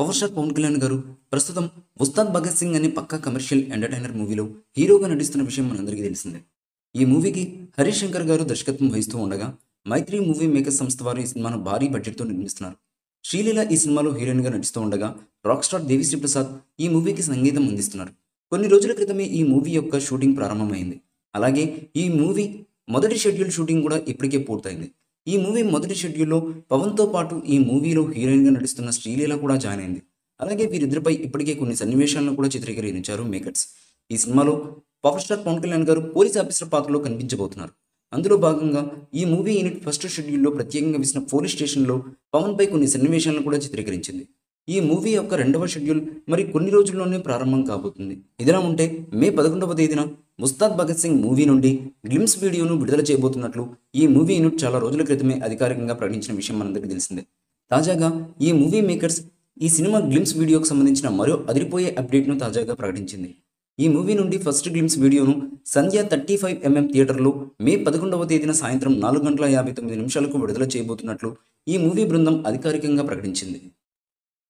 power star Pawan Kalyan గారు ప్రస్తుతం ఉస్తాద్ భగత్ సింగ్ అనే పక్కా కమర్షియల్ ఎంటర్టైనర్ మూవీలో హీరోగా నటిస్తున్న విషయం మనందరికీ తెలిసిందే ఈ మూవీకి హరీష్ శంకర్ గారు దర్శకత్వం వహిస్తూ ఉండగా మైత్రి మూవీ మేకర్ సంస్థ వారు ఈ సినిమాను భారీ బడ్జెట్తో నిర్మిస్తున్నారు శ్రీలీల ఈ సినిమాలో హీరోయిన్గా నటిస్తూ ఉండగా రాక్ స్టార్ దేవిశ్రీ ప్రసాద్ ఈ మూవీకి సంగీతం అందిస్తున్నారు కొన్ని రోజుల క్రితమే ఈ మూవీ యొక్క షూటింగ్ ప్రారంభమైంది అలాగే ఈ మూవీ మొదటి షెడ్యూల్ షూటింగ్ కూడా ఇప్పటికే పూర్తయింది ఈ మూవీ మొదటి షెడ్యూల్లో పవన్తో పాటు ఈ మూవీలో హీరోయిన్గా నటిస్తున్న శ్రీలీల కూడా జాయిన్ అయింది అలాగే వీరిద్దరిపై ఇప్పటికే కొన్ని సన్నివేశాలను కూడా చిత్రీకరించారు మేకర్స్ ఈ సినిమాలో పవర్ స్టార్ పవన్ కళ్యాణ్ గారు పోలీస్ ఆఫీసర్ పాత్రలో కనిపించబోతున్నారు అందులో భాగంగా ఈ మూవీ యూనిట్ ఫస్ట్ షెడ్యూల్లో ప్రత్యేకంగా వేసిన పోలీస్ స్టేషన్లో పవన్పై కొన్ని సన్నివేశాలను కూడా చిత్రీకరించింది ఈ మూవీ యొక్క రెండవ షెడ్యూల్ మరి కొన్ని రోజుల్లోనే ప్రారంభం కాబోతుంది ఇదిలా ఉంటే మే పదకొండవ తేదీన ముస్తాద్ భగత్ సింగ్ మూవీ నుండి గ్లిమ్స్ వీడియోను విడుదల చేయబోతున్నట్లు ఈ మూవీను చాలా రోజుల క్రితమే అధికారికంగా ప్రకటించిన విషయం మనందరికీ తెలిసిందే తాజాగా ఈ మూవీ మేకర్స్ ఈ సినిమా గ్లిమ్స్ వీడియోకు సంబంధించిన మరో అదిరిపోయే అప్డేట్ను తాజాగా ప్రకటించింది ఈ మూవీ నుండి ఫస్ట్ గ్లిమ్స్ వీడియోను సంధ్య థర్టీ ఫైవ్ ఎంఎం థియేటర్లో మే పదకొండవ తేదీన సాయంత్రం నాలుగు గంటల యాభై తొమ్మిది నిమిషాలకు విడుదల చేయబోతున్నట్లు ఈ మూవీ బృందం అధికారికంగా ప్రకటించింది